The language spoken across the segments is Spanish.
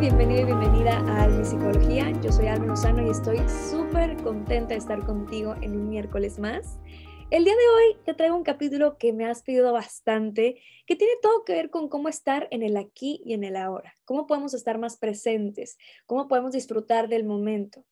bienvenido y bienvenida a mi Psicología. Yo soy Alma Lozano y estoy súper contenta de estar contigo en un miércoles más. El día de hoy te traigo un capítulo que me has pedido bastante, que tiene todo que ver con cómo estar en el aquí y en el ahora, cómo podemos estar más presentes, cómo podemos disfrutar del momento.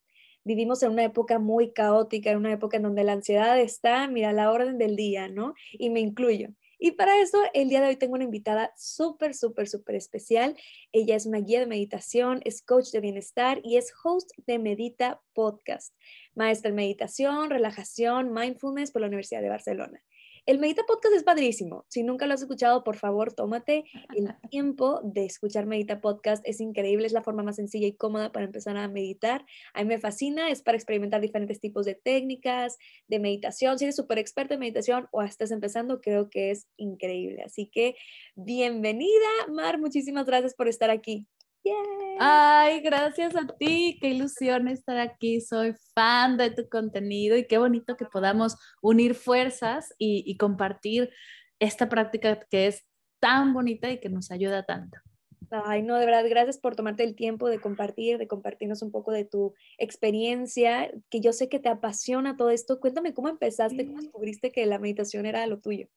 Vivimos en una época muy caótica, en una época en donde la ansiedad está, mira, la orden del día, ¿no? Y me incluyo. Y para eso, el día de hoy tengo una invitada súper, súper, súper especial. Ella es una guía de meditación, es coach de bienestar y es host de Medita Podcast, maestra en meditación, relajación, mindfulness por la Universidad de Barcelona el Medita Podcast es padrísimo. Si nunca lo has escuchado, por favor, tómate el tiempo de escuchar Medita Podcast. Es increíble, es la forma más sencilla y cómoda para empezar a meditar. A mí me fascina, es para experimentar diferentes tipos de técnicas, de meditación. Si eres súper experto en meditación o estás empezando, creo que es increíble. Así que bienvenida, Mar. Muchísimas gracias por estar aquí. Ay, gracias a ti, qué ilusión estar aquí. Soy fan de tu contenido y qué bonito que podamos unir fuerzas y, y compartir esta práctica que es tan bonita y que nos ayuda tanto. Ay, no, de verdad, gracias por tomarte el tiempo de compartir, de compartirnos un poco de tu experiencia, que yo sé que te apasiona todo esto. Cuéntame cómo empezaste, cómo descubriste que la meditación era lo tuyo.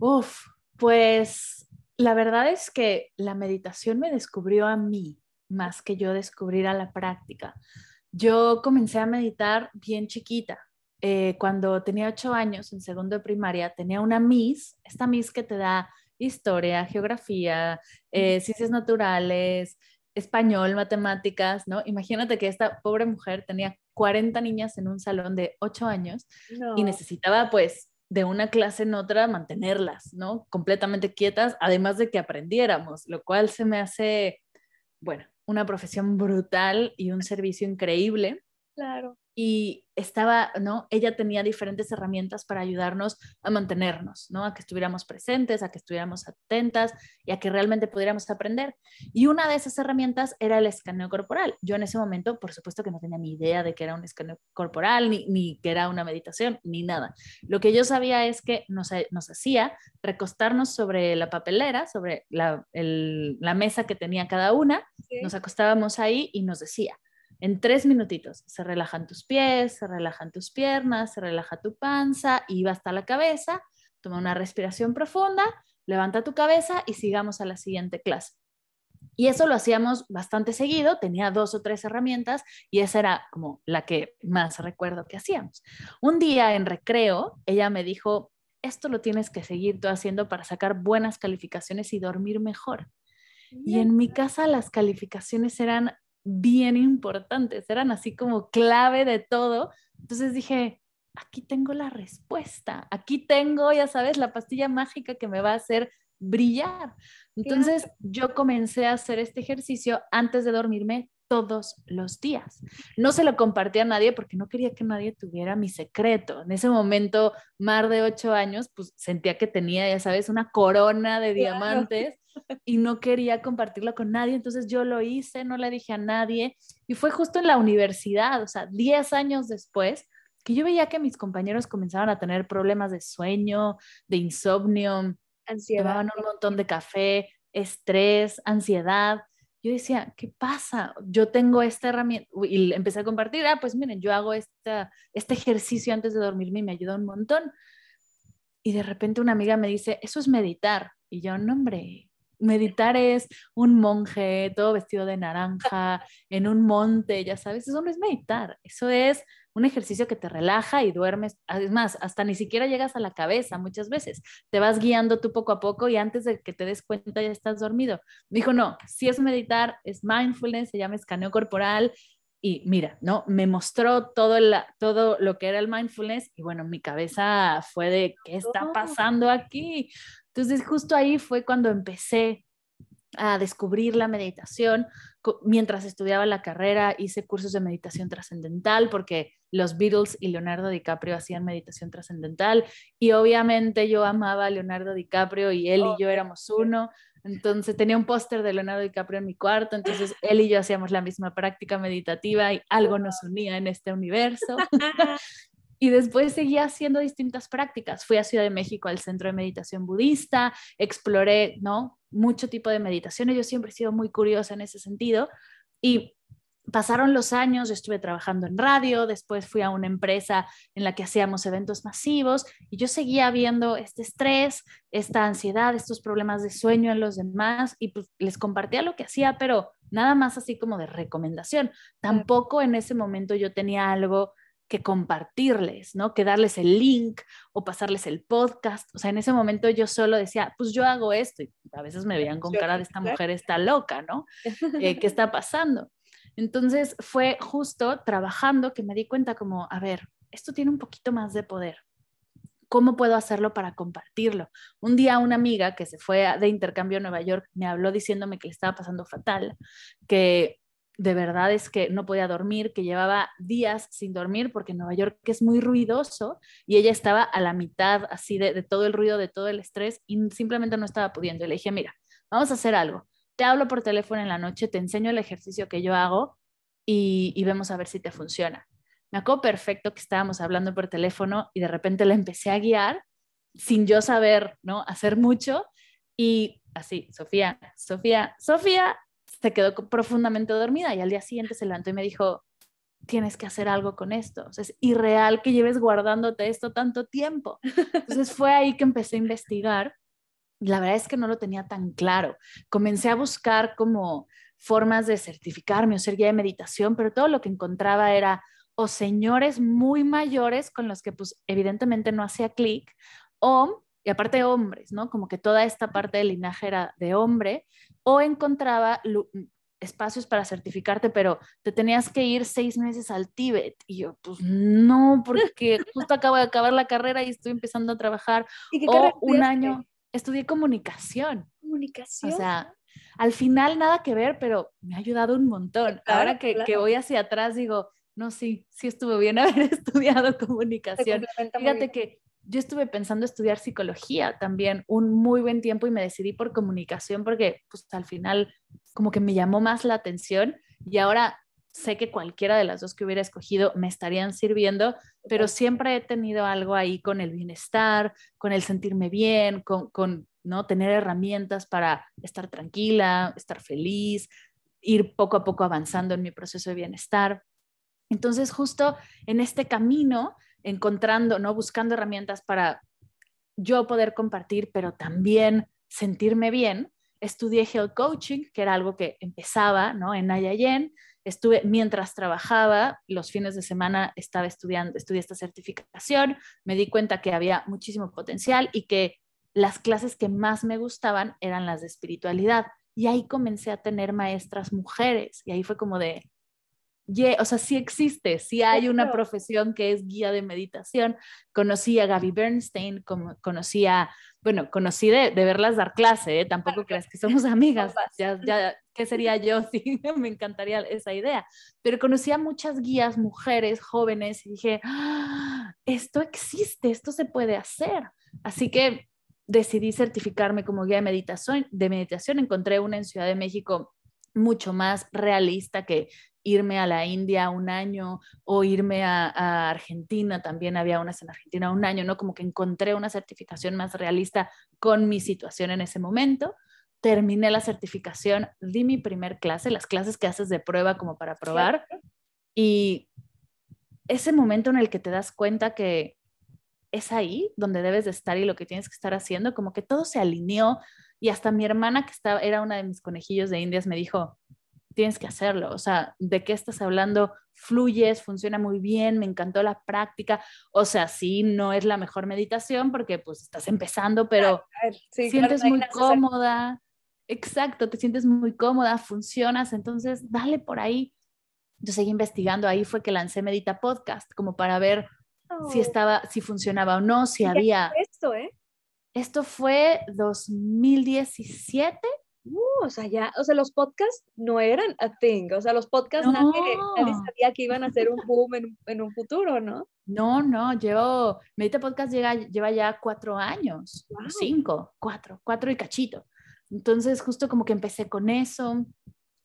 Uf, pues la verdad es que la meditación me descubrió a mí más que yo descubrir a la práctica. Yo comencé a meditar bien chiquita. Eh, cuando tenía ocho años, en segundo de primaria, tenía una Miss, esta Miss que te da historia, geografía, eh, ciencias naturales, español, matemáticas, ¿no? Imagínate que esta pobre mujer tenía 40 niñas en un salón de ocho años y necesitaba pues de una clase en otra mantenerlas, ¿no? Completamente quietas, además de que aprendiéramos, lo cual se me hace, bueno, una profesión brutal y un servicio increíble. Claro y estaba, ¿no? Ella tenía diferentes herramientas para ayudarnos a mantenernos, ¿no? A que estuviéramos presentes, a que estuviéramos atentas y a que realmente pudiéramos aprender. Y una de esas herramientas era el escaneo corporal. Yo en ese momento, por supuesto que no tenía ni idea de que era un escaneo corporal, ni, que era una meditación, ni nada. Lo que yo sabía es que nos, nos hacía recostarnos sobre la papelera, sobre la, mesa que tenía cada una, nos acostábamos ahí y nos decía, en tres minutitos se relajan tus pies, se relajan tus piernas, se relaja tu panza y va hasta la cabeza. Toma una respiración profunda, levanta tu cabeza y sigamos a la siguiente clase. Y eso lo hacíamos bastante seguido, tenía dos o tres herramientas y esa era como la que más recuerdo que hacíamos. Un día en recreo, ella me dijo, esto lo tienes que seguir tú haciendo para sacar buenas calificaciones y dormir mejor. Y en mi casa las calificaciones eran bien importantes, eran así como clave de todo. Entonces dije, aquí tengo la respuesta, aquí tengo, ya sabes, la pastilla mágica que me va a hacer brillar. Entonces yo comencé a hacer este ejercicio antes de dormirme todos los días. No se lo compartía a nadie porque no quería que nadie tuviera mi secreto. En ese momento, más de ocho años, pues sentía que tenía, ya sabes, una corona de diamantes y no quería compartirlo con nadie. Entonces yo lo hice, no le dije a nadie. Y fue justo en la universidad, o sea, diez años después, que yo veía que mis compañeros comenzaban a tener problemas de sueño, de insomnio, ansiedad. un montón de café, estrés, ansiedad yo decía, ¿qué pasa? Yo tengo esta herramienta y empecé a compartir, ah, pues miren, yo hago esta, este ejercicio antes de dormirme y me ayuda un montón. Y de repente una amiga me dice, eso es meditar. Y yo, no, hombre, meditar es un monje todo vestido de naranja en un monte, ya sabes, eso no es meditar, eso es un ejercicio que te relaja y duermes, es más, hasta ni siquiera llegas a la cabeza muchas veces, te vas guiando tú poco a poco y antes de que te des cuenta ya estás dormido. Dijo, no, si es meditar, es mindfulness, se llama escaneo corporal, y mira, ¿no? Me mostró todo, todo lo que era el mindfulness y bueno, mi cabeza fue de, ¿qué está pasando aquí? Entonces justo ahí fue cuando empecé a descubrir la meditación. Mientras estudiaba la carrera hice cursos de meditación trascendental porque los Beatles y Leonardo DiCaprio hacían meditación trascendental y obviamente yo amaba a Leonardo DiCaprio y él y yo éramos uno. Entonces tenía un póster de Leonardo DiCaprio en mi cuarto, entonces él y yo hacíamos la misma práctica meditativa y algo nos unía en este universo. Y después seguía haciendo distintas prácticas. Fui a Ciudad de México al Centro de Meditación Budista, exploré, ¿no? Mucho tipo de meditaciones. Yo siempre he sido muy curiosa en ese sentido. Y Pasaron los años, yo estuve trabajando en radio, después fui a una empresa en la que hacíamos eventos masivos y yo seguía viendo este estrés, esta ansiedad, estos problemas de sueño en los demás y pues les compartía lo que hacía, pero nada más así como de recomendación. Tampoco en ese momento yo tenía algo que compartirles, ¿no? Que darles el link o pasarles el podcast. O sea, en ese momento yo solo decía, pues yo hago esto y a veces me veían con cara de esta mujer está loca, ¿no? Eh, ¿Qué está pasando? Entonces fue justo trabajando que me di cuenta como, a ver, esto tiene un poquito más de poder. ¿Cómo puedo hacerlo para compartirlo? Un día una amiga que se fue de intercambio a Nueva York me habló diciéndome que le estaba pasando fatal, que de verdad es que no podía dormir, que llevaba días sin dormir porque Nueva York es muy ruidoso y ella estaba a la mitad así de, de todo el ruido, de todo el estrés y simplemente no estaba pudiendo. Y le dije, mira, vamos a hacer algo te hablo por teléfono en la noche, te enseño el ejercicio que yo hago y, y vemos a ver si te funciona. Me acuerdo perfecto que estábamos hablando por teléfono y de repente la empecé a guiar sin yo saber, ¿no? Hacer mucho y así, Sofía, Sofía, Sofía se quedó profundamente dormida y al día siguiente se levantó y me dijo, tienes que hacer algo con esto. es irreal que lleves guardándote esto tanto tiempo. Entonces fue ahí que empecé a investigar la verdad es que no lo tenía tan claro. Comencé a buscar como formas de certificarme o ser guía de meditación, pero todo lo que encontraba era o señores muy mayores con los que pues evidentemente no hacía clic, o, y aparte hombres, ¿no? Como que toda esta parte del linaje era de hombre, o encontraba espacios para certificarte, pero te tenías que ir seis meses al Tíbet. Y yo, pues no, porque justo acabo de acabar la carrera y estoy empezando a trabajar. o un año estudié comunicación. Comunicación. O sea, al final nada que ver, pero me ha ayudado un montón. Ahora que, que, voy hacia atrás, digo, no, sí, sí estuvo bien haber estudiado comunicación. Fíjate que yo estuve pensando estudiar psicología también un muy buen tiempo y me decidí por comunicación porque pues al final como que me llamó más la atención y ahora sé que cualquiera de las dos que hubiera escogido me estarían sirviendo, pero siempre he tenido algo ahí con el bienestar, con el sentirme bien, con, ¿no? tener herramientas para estar tranquila, estar feliz, ir poco a poco avanzando en mi proceso de bienestar. Entonces, justo en este camino, encontrando, ¿no? buscando herramientas para yo poder compartir, pero también sentirme bien, estudié health coaching, que era algo que empezaba, ¿no? En Ayayen, estuve mientras trabajaba, los fines de semana estaba estudiando, estudié esta certificación, me di cuenta que había muchísimo potencial y que las clases que más me gustaban eran las de espiritualidad. Y ahí comencé a tener maestras mujeres y ahí fue como de, o sea, sí existe, sí hay una profesión que es guía de meditación. Conocí a Gaby Bernstein, como, conocí bueno, conocí de, verlas dar clase, ¿eh? tampoco creas que somos amigas, ¿qué sería yo? Sí, me encantaría esa idea. Pero conocí a muchas guías, mujeres, jóvenes, y dije, ah, esto existe, esto se puede hacer. Así que decidí certificarme como guía de meditación, de meditación encontré una en Ciudad de México mucho más realista que irme a la India un año o irme a, Argentina, también había unas en Argentina un año, ¿no? Como que encontré una certificación más realista con mi situación en ese momento. Terminé la certificación, di mi primer clase, las clases que haces de prueba como para probar. Y ese momento en el que te das cuenta que es ahí donde debes de estar y lo que tienes que estar haciendo, como que todo se alineó. Y hasta mi hermana, que estaba, era una de mis conejillos de indias, me dijo, tienes que hacerlo. O sea, ¿de qué estás hablando? Fluyes, funciona muy bien, me encantó la práctica. O sea, sí, no es la mejor meditación porque pues estás empezando, pero sientes muy cómoda. Exacto, te sientes muy cómoda, funcionas, entonces dale por ahí. Yo seguí investigando, ahí fue que lancé Medita Podcast, como para ver si oh. estaba, si funcionaba o no, si había... Esto, ¿eh? Esto fue 2017, o sea, ya, o sea, los podcasts no eran a thing, o sea, los podcasts nadie, nadie, sabía que iban a hacer un boom en, un futuro, ¿no? No, no, llevo, Medita Podcast llega, lleva ya cuatro años, cinco, cuatro, cuatro y cachito. Entonces, justo como que empecé con eso,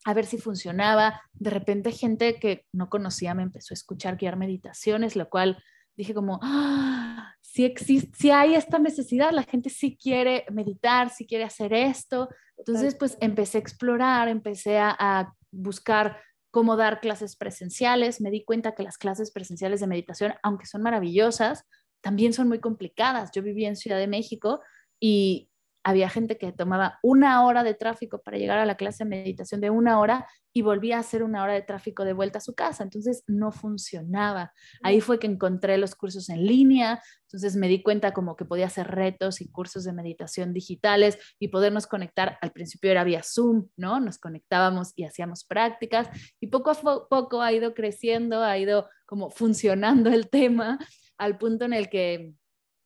a ver si funcionaba. De repente, gente que no conocía me empezó a escuchar guiar meditaciones, lo cual dije como, ah, si existe, si hay esta necesidad, la gente sí quiere meditar, sí quiere hacer esto. Entonces, pues empecé a explorar, empecé a, a buscar cómo dar clases presenciales. Me di cuenta que las clases presenciales de meditación, aunque son maravillosas, también son muy complicadas. Yo vivía en Ciudad de México y había gente que tomaba una hora de tráfico para llegar a la clase de meditación de una hora y volvía a hacer una hora de tráfico de vuelta a su casa. Entonces no funcionaba. Ahí fue que encontré los cursos en línea. Entonces me di cuenta como que podía hacer retos y cursos de meditación digitales y podernos conectar. Al principio era vía Zoom, ¿no? Nos conectábamos y hacíamos prácticas y poco a poco ha ido creciendo, ha ido como funcionando el tema al punto en el que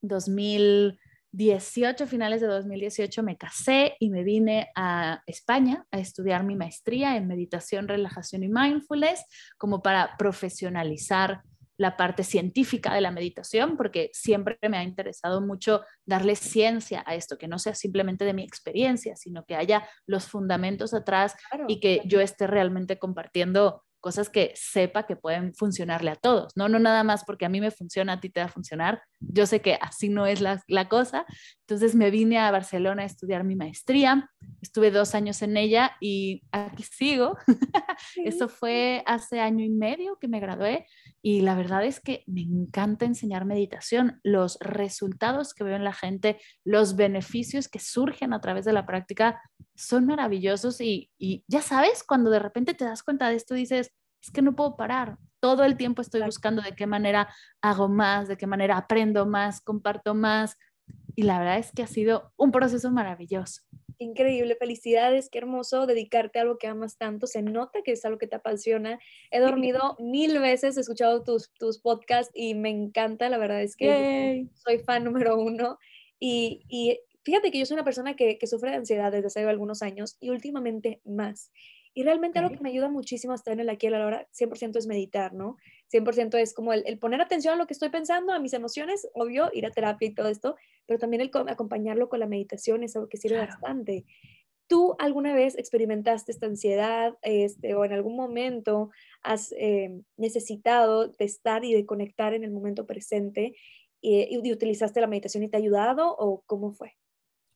2000 18, finales de 2018, me casé y me vine a España a estudiar mi maestría en meditación, relajación y mindfulness, como para profesionalizar la parte científica de la meditación, porque siempre me ha interesado mucho darle ciencia a esto, que no sea simplemente de mi experiencia, sino que haya los fundamentos atrás y que yo esté realmente compartiendo cosas que sepa que pueden funcionarle a todos, ¿no? No nada más porque a mí me funciona, a ti te va a funcionar. Yo sé que así no es la, la cosa. Entonces me vine a Barcelona a estudiar mi maestría, estuve dos años en ella y aquí sigo. Eso fue hace año y medio que me gradué y la verdad es que me encanta enseñar meditación, los resultados que veo en la gente, los beneficios que surgen a través de la práctica son maravillosos y, ya sabes, cuando de repente te das cuenta de esto, dices, es que no puedo parar. Todo el tiempo estoy buscando de qué manera hago más, de qué manera aprendo más, comparto más. Y la verdad es que ha sido un proceso maravilloso. Increíble, felicidades, qué hermoso dedicarte a algo que amas tanto. Se nota que es algo que te apasiona. He dormido mil veces, he escuchado tus, tus podcasts y me encanta. La verdad es que soy fan número uno. y, fíjate que yo soy una persona que, sufre de ansiedad desde hace algunos años y últimamente más. Y realmente algo que me ayuda muchísimo a estar en el aquí y la hora 100% es meditar, ¿no? 100% es como el, poner atención a lo que estoy pensando, a mis emociones, obvio, ir a terapia y todo esto, pero también el acompañarlo con la meditación es algo que sirve bastante. ¿Tú alguna vez experimentaste esta ansiedad este, o en algún momento has eh, necesitado de estar y de conectar en el momento presente eh, y utilizaste la meditación y te ha ayudado o cómo fue?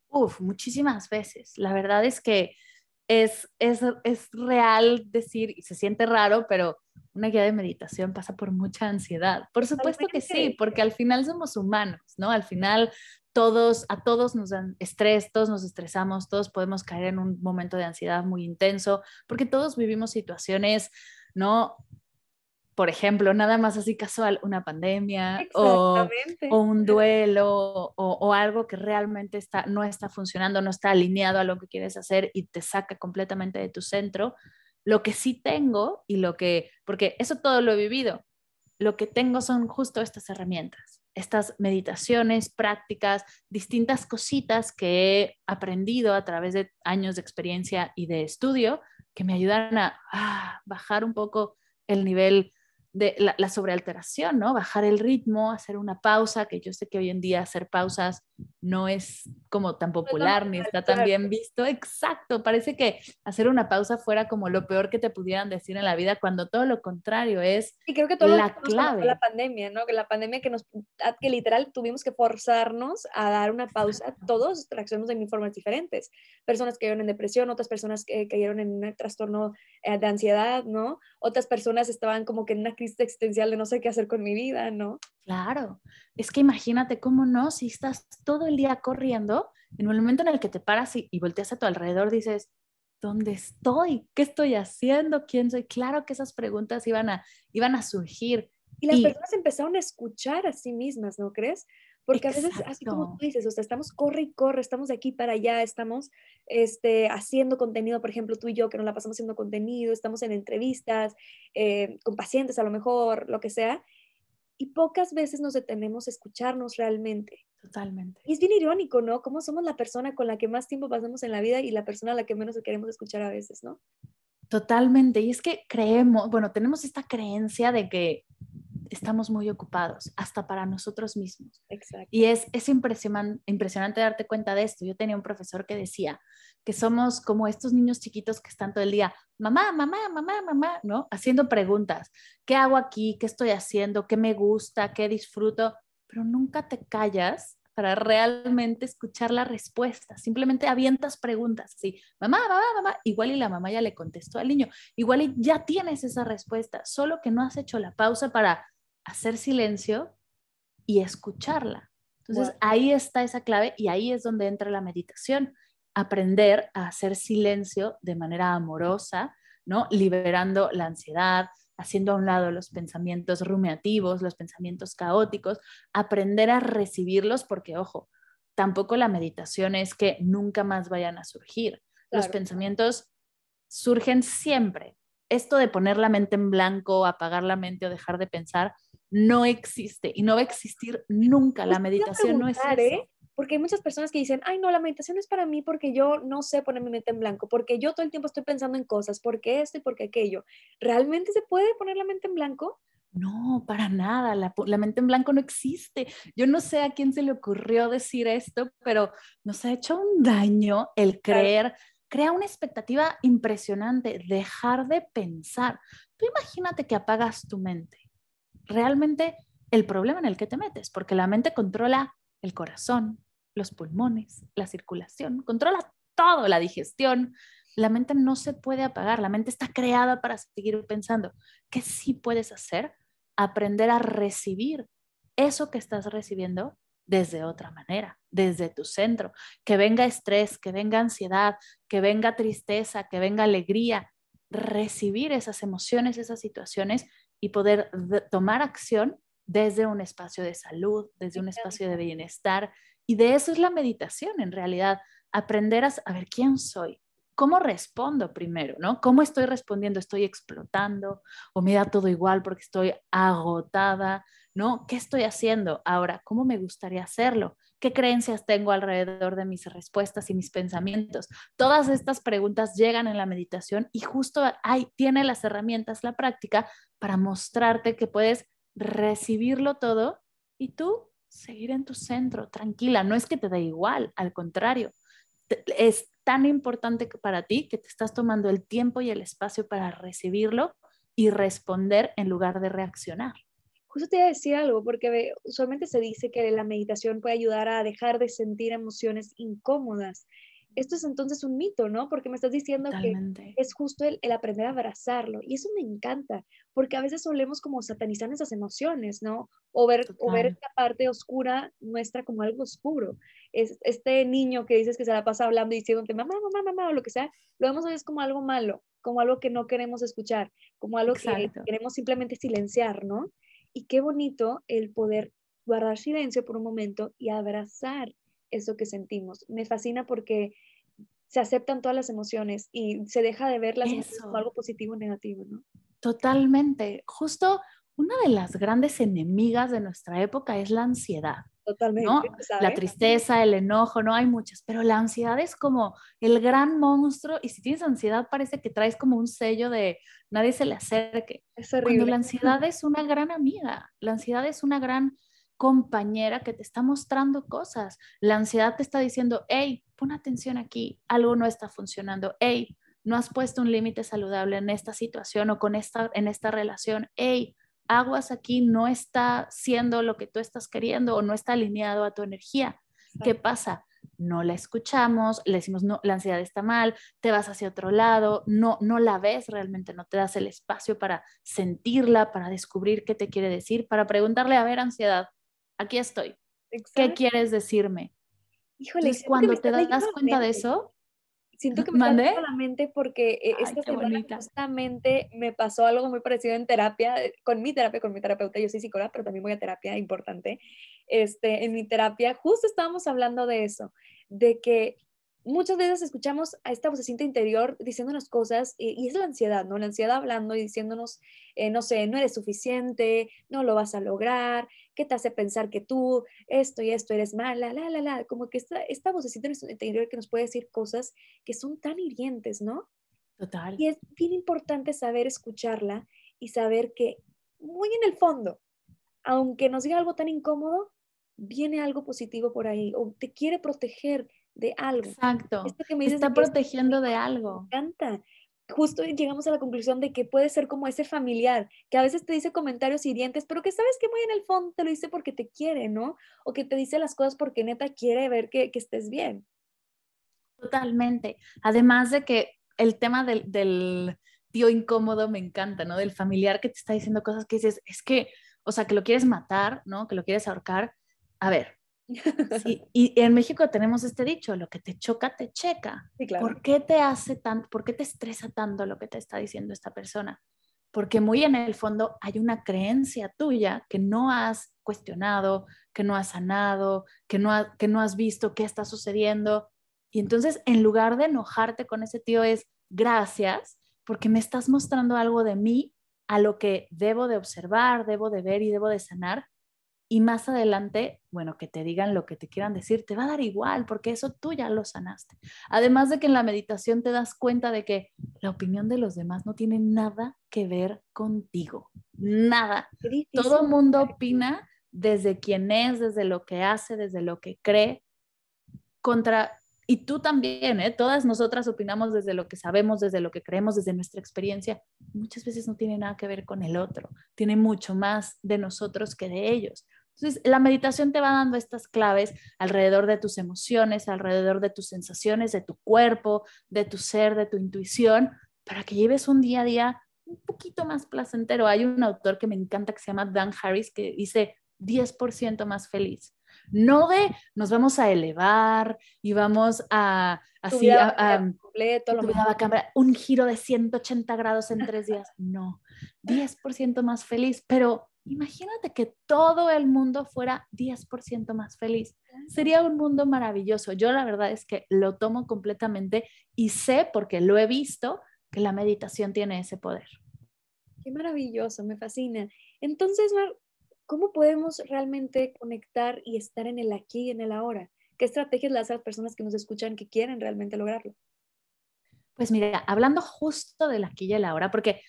Uf, muchísimas veces. La verdad es que es, es, es real decir, y se siente raro, pero una guía de meditación pasa por mucha ansiedad. Por supuesto que sí, porque al final somos humanos, ¿no? Al final todos, a todos nos dan estrés, todos nos estresamos, todos podemos caer en un momento de ansiedad muy intenso, porque todos vivimos situaciones, ¿no? por ejemplo, nada más así casual, una pandemia o, o, un duelo o, algo que realmente está, no está funcionando, no está alineado a lo que quieres hacer y te saca completamente de tu centro. Lo que sí tengo y lo que, porque eso todo lo he vivido, lo que tengo son justo estas herramientas, estas meditaciones, prácticas, distintas cositas que he aprendido a través de años de experiencia y de estudio que me ayudan a ah, bajar un poco el nivel de la, la, sobrealteración, ¿no? Bajar el ritmo, hacer una pausa, que yo sé que hoy en día hacer pausas no es como tan popular ni está tan bien visto. Exacto, parece que hacer una pausa fuera como lo peor que te pudieran decir en la vida, cuando todo lo contrario es y creo que todo la clave. La pandemia, ¿no? Que la pandemia que nos, ah, literal tuvimos que forzarnos a dar una pausa. Todos reaccionamos de formas diferentes. Personas que cayeron en depresión, otras personas que cayeron en un trastorno eh, de ansiedad, ¿no? Otras personas estaban como que en una crisis existencial de no sé qué hacer con mi vida, ¿no? Claro, es que imagínate cómo no, si estás todo el día corriendo, en el momento en el que te paras y, volteas a tu alrededor, dices, ¿dónde estoy? ¿Qué estoy haciendo? ¿Quién soy? Claro que esas preguntas iban a, iban a surgir. Y las personas empezaron a escuchar a sí mismas, ¿no crees? Porque a veces, así como tú dices, o sea, estamos corre y corre, estamos de aquí para allá, estamos este, haciendo contenido, por ejemplo, tú y yo, que no la pasamos haciendo contenido, estamos en entrevistas eh, con pacientes, a lo mejor, lo que sea, y pocas veces nos detenemos a escucharnos realmente. Totalmente. Y es bien irónico, ¿no? Cómo somos la persona con la que más tiempo pasamos en la vida y la persona a la que menos queremos escuchar a veces, ¿no? Totalmente. Y es que creemos, bueno, tenemos esta creencia de que estamos muy ocupados, hasta para nosotros mismos. Y es, es impresionante, impresionante darte cuenta de esto. Yo tenía un profesor que decía que somos como estos niños chiquitos que están todo el día, mamá, mamá, mamá, mamá, ¿no? Haciendo preguntas. ¿Qué hago aquí? ¿Qué estoy haciendo? ¿Qué me gusta? ¿Qué disfruto? Pero nunca te callas para realmente escuchar la respuesta. Simplemente avientas preguntas, sí mamá, mamá, mamá, igual y la mamá ya le contestó al niño, igual y ya tienes esa respuesta, solo que no has hecho la pausa para hacer silencio y escucharla. Entonces ahí está esa clave y ahí es donde entra la meditación, aprender a hacer silencio de manera amorosa, ¿no? Liberando la ansiedad, haciendo a un lado los pensamientos rumiativos, los pensamientos caóticos, aprender a recibirlos porque, ojo, tampoco la meditación es que nunca más vayan a surgir. Los pensamientos surgen siempre. Esto de poner la mente en blanco, apagar la mente o dejar de pensar, no existe y no va a existir nunca. La pues meditación no es ¿eh? Porque hay muchas personas que dicen, ay, no, la meditación es para mí porque yo no sé poner mi mente en blanco, porque yo todo el tiempo estoy pensando en cosas, porque esto y porque aquello. ¿Realmente se puede poner la mente en blanco? No, para nada, la, mente en blanco no existe. Yo no sé a quién se le ocurrió decir esto, pero nos ha hecho un daño el creer, crea una expectativa impresionante, dejar de pensar. Tú imagínate que apagas tu mente realmente el problema en el que te metes, porque la mente controla el corazón, los pulmones, la circulación, controla todo, la digestión. La mente no se puede apagar, la mente está creada para seguir pensando. ¿Qué sí puedes hacer? Aprender a recibir eso que estás recibiendo desde otra manera, desde tu centro. Que venga estrés, que venga ansiedad, que venga tristeza, que venga alegría. Recibir esas emociones, esas situaciones y poder tomar acción desde un espacio de salud, desde un espacio de bienestar. Y de eso es la meditación, en realidad, aprender a ver quién soy, cómo respondo primero, ¿no? ¿Cómo estoy respondiendo? ¿Estoy explotando o me da todo igual porque estoy agotada? ¿No? ¿Qué estoy haciendo ahora? ¿Cómo me gustaría hacerlo? ¿Qué creencias tengo alrededor de mis respuestas y mis pensamientos? Todas estas preguntas llegan en la meditación y justo ahí tiene las herramientas, la práctica para mostrarte que puedes recibirlo todo y tú seguir en tu centro, tranquila. No es que te dé igual, al contrario, es tan importante para ti que te estás tomando el tiempo y el espacio para recibirlo y responder en lugar de reaccionar. Justo te iba a decir algo, porque usualmente se dice que la meditación puede ayudar a dejar de sentir emociones incómodas. Esto es entonces un mito, ¿no? Porque me estás diciendo que es justo el, aprender a abrazarlo. Y eso me encanta, porque a veces solemos como satanizar esas emociones, ¿no? O ver, ver esta parte oscura nuestra como algo oscuro. este niño que dices que se la pasa hablando y diciéndote, mamá, mamá, mamá, o lo que sea, lo vemos a veces como algo malo, como algo que no queremos escuchar, como algo que queremos simplemente silenciar, ¿no? Y qué bonito el poder guardar silencio por un momento y abrazar eso que sentimos. Me fascina porque se aceptan todas las emociones y se deja de verlas como algo positivo o negativo, ¿no? Totalmente. Justo una de las grandes enemigas de nuestra época es la ansiedad. Totalmente. La tristeza, el enojo, no hay muchas, pero la ansiedad es como el gran monstruo y si tienes ansiedad parece que traes como un sello de nadie se le acerque. Cuando la ansiedad es una gran amiga, la ansiedad es una gran compañera que te está mostrando cosas. La ansiedad te está diciendo, hey, pon atención aquí, algo no está funcionando, hey, no has puesto un límite saludable en esta situación o con esta, en esta relación, hey, aguas aquí no está siendo lo que tú estás queriendo o no está alineado a tu energía. ¿Qué pasa? No la escuchamos, le decimos, no, la ansiedad está mal, te vas hacia otro lado, no, no la ves realmente, no te das el espacio para sentirla, para descubrir qué te quiere decir, para preguntarle, a ver, ansiedad, aquí estoy, ¿qué quieres decirme? Híjole, cuando te das cuenta de eso, siento que me ¿Mandé? está la mente porque eh, esta semana justamente me pasó algo muy parecido en terapia, eh, con mi terapia, con mi terapeuta, yo soy psicóloga, pero también voy a terapia importante. Este, en mi terapia justo estábamos hablando de eso, de que muchas veces escuchamos a esta vocecita interior diciéndonos cosas eh, y es la ansiedad, ¿no? La ansiedad hablando y diciéndonos, eh, no sé, no eres suficiente, no lo vas a lograr, ¿qué te hace pensar que tú, esto y esto, eres mala, la, la, la? Como que esta, esta vocecita interior que nos puede decir cosas que son tan hirientes, ¿no? Total. Y es bien importante saber escucharla y saber que muy en el fondo, aunque nos diga algo tan incómodo, viene algo positivo por ahí o te quiere proteger de algo. Exacto. que me está protegiendo de algo. Me encanta. Justo llegamos a la conclusión de que puede ser como ese familiar que a veces te dice comentarios hirientes, pero que sabes que muy en el fondo te lo dice porque te quiere, ¿no? O que te dice las cosas porque neta quiere ver que, estés bien. Totalmente. Además de que el tema del, del tío incómodo me encanta, ¿no? Del familiar que te está diciendo cosas que dices, es que, o sea, que lo quieres matar, ¿no? Que lo quieres ahorcar. A ver, y en México tenemos este dicho, lo que te choca, te checa. ¿Por qué te hace tanto, por qué te estresa tanto lo que te está diciendo esta persona? Porque muy en el fondo hay una creencia tuya que no has cuestionado, que no has sanado, que no, que no has visto qué está sucediendo. Y entonces, en lugar de enojarte con ese tío, es gracias porque me estás mostrando algo de mí a lo que debo de observar, debo de ver y debo de sanar y más adelante, bueno, que te digan lo que te quieran decir, te va a dar igual, porque eso tú ya lo sanaste. Además de que en la meditación te das cuenta de que la opinión de los demás no tiene nada que ver contigo, nada. Todo el mundo opina desde quién es, desde lo que hace, desde lo que cree, contra, y tú también, ¿eh? todas nosotras opinamos desde lo que sabemos, desde lo que creemos, desde nuestra experiencia, muchas veces no tiene nada que ver con el otro, tiene mucho más de nosotros que de ellos. Entonces, la meditación te va dando estas claves alrededor de tus emociones, alrededor de tus sensaciones, de tu cuerpo, de tu ser, de tu intuición, para que lleves un día a día un poquito más placentero. Hay un autor que me encanta que se llama Dan Harris que dice 10% más feliz. No de nos vamos a elevar y vamos a así un giro de 180 grados en tres días. No, 10% más feliz, pero Imagínate que todo el mundo fuera 10% más feliz. Sería un mundo maravilloso. Yo la verdad es que lo tomo completamente y sé, porque lo he visto, que la meditación tiene ese poder. Qué maravilloso, me fascina. Entonces, Mar, ¿cómo podemos realmente conectar y estar en el aquí y en el ahora? ¿Qué estrategias le das las personas que nos escuchan que quieren realmente lograrlo? Pues mira, hablando justo del aquí y el ahora, porque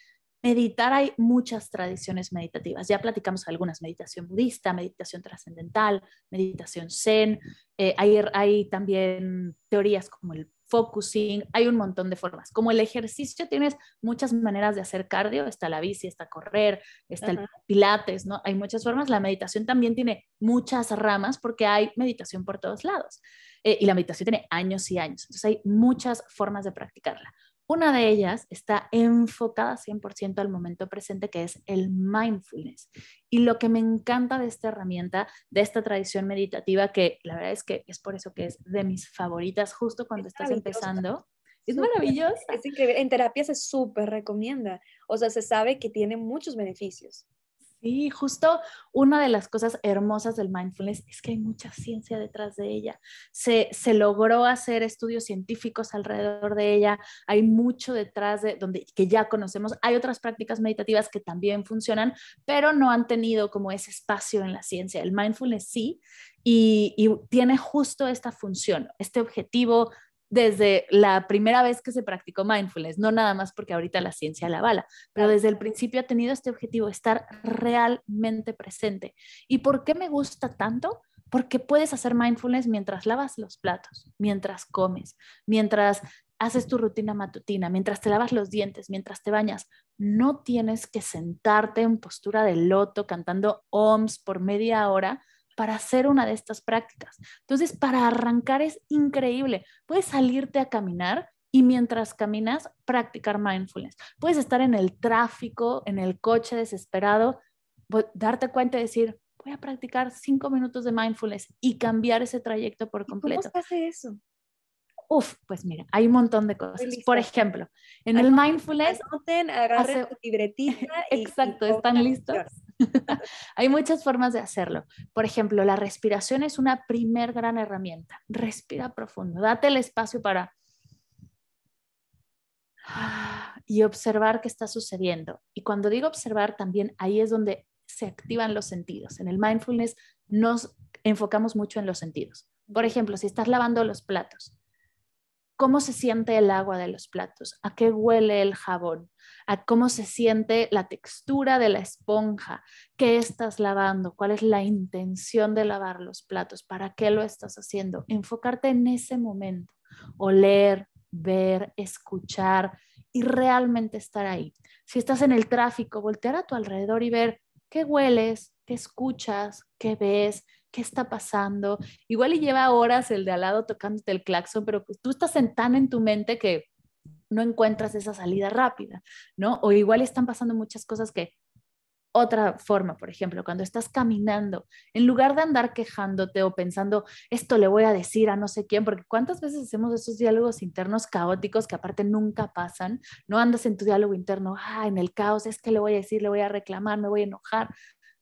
Meditar hay muchas tradiciones meditativas. Ya platicamos algunas, meditación budista, meditación trascendental, meditación zen. Eh, hay, también teorías como el focusing, hay un montón de formas. Como el ejercicio tienes muchas maneras de hacer cardio, está la bici, está correr, está el pilates, ¿no? Hay muchas formas. La meditación también tiene muchas ramas porque hay meditación por todos lados. Eh, y la meditación tiene años y años. Entonces hay muchas formas de practicarla. Una de ellas está enfocada 100% al momento presente, que es el mindfulness. Y lo que me encanta de esta herramienta, de esta tradición meditativa, que la verdad es que es por eso que es de mis favoritas, justo cuando estás empezando. Es maravilloso. maravillosa. Es En terapia se súper recomienda. O sea, se sabe que tiene muchos beneficios. Sí, justo una de las cosas hermosas del mindfulness es que hay mucha ciencia detrás de ella. Se, logró hacer estudios científicos alrededor de ella, hay mucho detrás de donde que ya conocemos. Hay otras prácticas meditativas que también funcionan, pero no han tenido como ese espacio en la ciencia. El mindfulness sí, y, y tiene justo esta función, este objetivo desde la primera vez que se practicó mindfulness, no nada más porque ahorita la ciencia la bala, pero desde el principio ha tenido este objetivo, estar realmente presente. ¿Y por qué me gusta tanto? Porque puedes hacer mindfulness mientras lavas los platos, mientras comes, mientras haces tu rutina matutina, mientras te lavas los dientes, mientras te bañas. No tienes que sentarte en postura de loto cantando OMS por media hora para hacer una de estas prácticas. Entonces, para arrancar es increíble. Puedes salirte a caminar y mientras caminas, practicar mindfulness. Puedes estar en el tráfico, en el coche desesperado, pues, darte cuenta y decir, voy a practicar cinco minutos de mindfulness y cambiar ese trayecto por completo. ¿Cómo se hace eso? Uf, pues mira, hay un montón de cosas. Por ejemplo, en el mindfulness. agarren libretita. Y, Exacto, ¿están listos? Hay muchas formas de hacerlo. Por ejemplo, la respiración es una primer gran herramienta. Respira profundo, date el espacio para y observar qué está sucediendo. Y cuando digo observar, también ahí es donde se activan los sentidos. En el mindfulness nos enfocamos mucho en los sentidos. Por ejemplo, si estás lavando los platos, cómo se siente el agua de los platos, a qué huele el jabón, a cómo se siente la textura de la esponja, qué estás lavando, cuál es la intención de lavar los platos, para qué lo estás haciendo. Enfocarte en ese momento, oler, ver, escuchar y realmente estar ahí. Si estás en el tráfico, voltear a tu alrededor y ver qué hueles, qué escuchas, qué ves, ¿qué está pasando? Igual y lleva horas el de al lado tocándote el claxon, pero pues, tú estás tan en tu mente que no encuentras esa salida rápida, ¿no? O igual están pasando muchas cosas que otra forma, por ejemplo, cuando estás caminando, en lugar de andar quejándote o pensando, esto le voy a decir a no sé quién, porque cuántas veces hacemos esos diálogos internos caóticos que aparte nunca pasan, no andas en tu diálogo interno, ah, en el caos, es que le voy a decir, le voy a reclamar, me voy a enojar.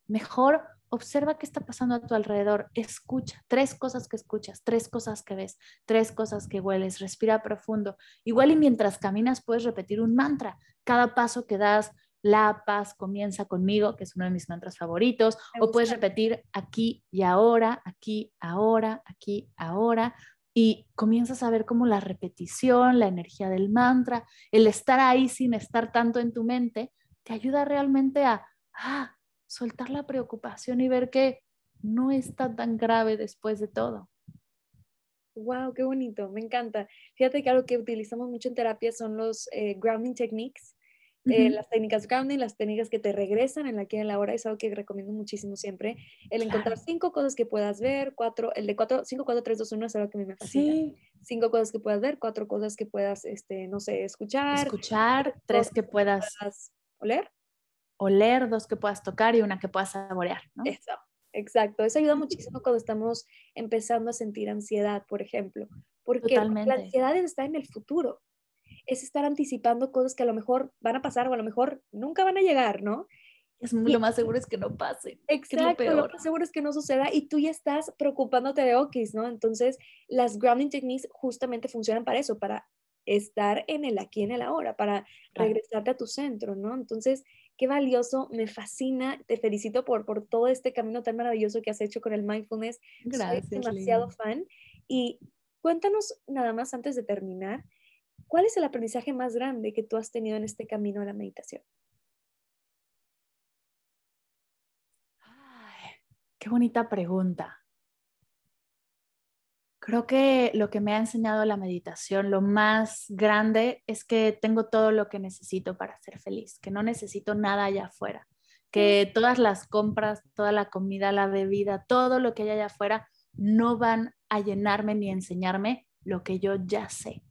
Mejor observa qué está pasando a tu alrededor, escucha tres cosas que escuchas, tres cosas que ves, tres cosas que hueles, respira profundo. Igual y mientras caminas puedes repetir un mantra. Cada paso que das, la paz comienza conmigo, que es uno de mis mantras favoritos, o puedes repetir aquí y ahora, aquí, ahora, aquí, ahora. Y comienzas a ver cómo la repetición, la energía del mantra, el estar ahí sin estar tanto en tu mente, te ayuda realmente a, ah, soltar la preocupación y ver que no está tan grave después de todo. Wow, qué bonito, me encanta. Fíjate que algo que utilizamos mucho en terapia son los eh, grounding techniques, eh, las técnicas grounding, las técnicas que te regresan en la que en la hora, es algo que recomiendo muchísimo siempre. El encontrar cinco cosas que puedas ver, cuatro, el de cuatro, cinco, cuatro, tres, dos, uno es algo que a mí me fascina. Sí. Cinco cosas que puedas ver, cuatro cosas que puedas, este, no sé, escuchar. Escuchar, tres que puedas oler oler, dos que puedas tocar y una que puedas saborear, ¿no? Eso, exacto. Eso ayuda muchísimo cuando estamos empezando a sentir ansiedad, por ejemplo, porque la ansiedad está en el futuro. Es estar anticipando cosas que a lo mejor van a pasar o a lo mejor nunca van a llegar, ¿no? y, lo más seguro es que no pase. Exacto, lo, lo, más seguro es que no suceda y tú ya estás preocupándote de Okis, ¿no? Entonces, las grounding techniques justamente funcionan para eso, para estar en el aquí, en el ahora, para regresarte a tu centro, ¿no? Entonces, qué valioso, me fascina, te felicito por, todo este camino tan maravilloso que has hecho con el mindfulness. Gracias. Soy demasiado fan. Y cuéntanos nada más antes de terminar, ¿cuál es el aprendizaje más grande que tú has tenido en este camino de la meditación? qué bonita pregunta. Creo que lo que me ha enseñado la meditación, lo más grande, es que tengo todo lo que necesito para ser feliz, que no necesito nada allá afuera, que todas las compras, toda la comida, la bebida, todo lo que hay allá afuera no van a llenarme ni enseñarme lo que yo ya sé.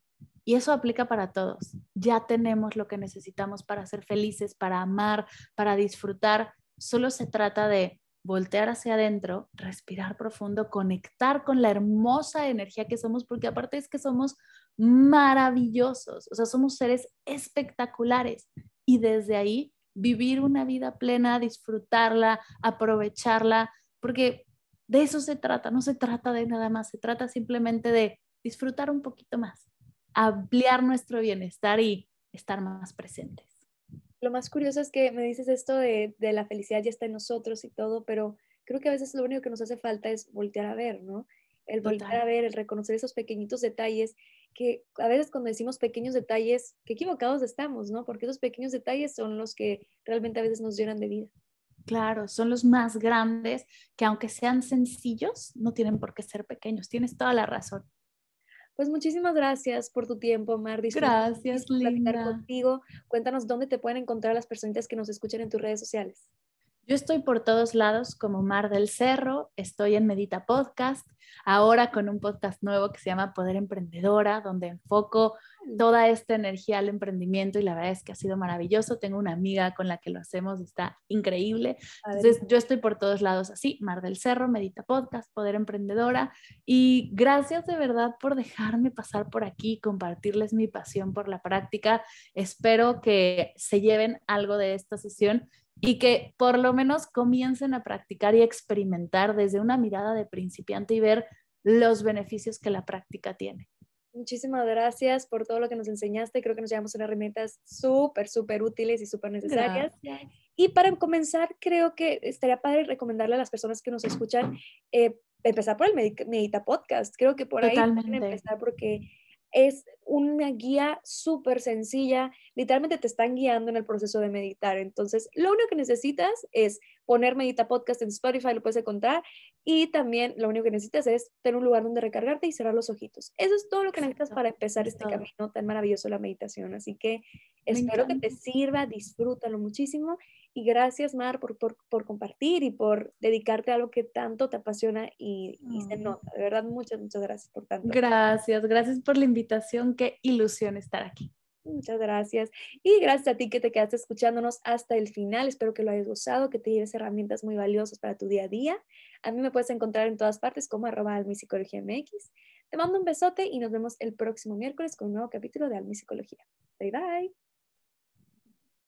Y eso aplica para todos. Ya tenemos lo que necesitamos para ser felices, para amar, para disfrutar. Solo se trata de voltear hacia adentro, respirar profundo, conectar con la hermosa energía que somos, porque aparte es que somos maravillosos, o sea, somos seres espectaculares y desde ahí vivir una vida plena, disfrutarla, aprovecharla, porque de eso se trata, no se trata de nada más, se trata simplemente de disfrutar un poquito más, ampliar nuestro bienestar y estar más presentes. Lo más curioso es que me dices esto de, la felicidad ya está en nosotros y todo, pero creo que a veces lo único que nos hace falta es voltear a ver, ¿no? El voltear a ver, el reconocer esos pequeñitos detalles, que a veces cuando decimos pequeños detalles, qué equivocados estamos, ¿no? Porque esos pequeños detalles son los que realmente a veces nos llenan de vida. Claro, son los más grandes que aunque sean sencillos, no tienen por qué ser pequeños. Tienes toda la razón. Pues muchísimas gracias por tu tiempo, Mar. Gracias, gracias, Linda. contigo. Cuéntanos dónde te pueden encontrar las personitas que nos escuchan en tus redes sociales. Yo estoy por todos lados como Mar del Cerro, estoy en Medita Podcast, ahora con un podcast nuevo que se llama Poder Emprendedora, donde enfoco toda esta energía al emprendimiento y la verdad es que ha sido maravilloso. Tengo una amiga con la que lo hacemos, está increíble. Entonces yo estoy por todos lados así, Mar del Cerro, Medita Podcast, Poder Emprendedora y gracias de verdad por dejarme pasar por aquí, compartirles mi pasión por la práctica. Espero que se lleven algo de esta sesión y que por lo menos comiencen a practicar y experimentar desde una mirada de principiante y ver los beneficios que la práctica tiene. Muchísimas gracias por todo lo que nos enseñaste. Creo que nos llevamos unas herramientas súper, súper útiles y súper necesarias. Y para comenzar, creo que estaría padre recomendarle a las personas que nos escuchan eh, empezar por el Medita Podcast. Creo que por ahí pueden empezar porque es una guía súper sencilla, literalmente te están guiando en el proceso de meditar. Entonces, lo único que necesitas es poner Medita Podcast en Spotify, lo puedes encontrar, y también lo único que necesitas es tener un lugar donde recargarte y cerrar los ojitos. Eso es todo lo que necesitas para empezar este camino tan maravilloso de la meditación. Así que espero que te sirva, disfrútalo muchísimo y gracias, Mar, por, por, por, compartir y por dedicarte a algo que tanto te apasiona y, se nota. De verdad, muchas, muchas gracias por tanto. Gracias, gracias por la invitación. Qué ilusión estar aquí. Muchas gracias. Y gracias a ti que te quedaste escuchándonos hasta el final. Espero que lo hayas gozado, que te lleves herramientas muy valiosas para tu día a día. A mí me puedes encontrar en todas partes como arroba MX. Te mando un besote y nos vemos el próximo miércoles con un nuevo capítulo de Almi Psicología. Bye bye.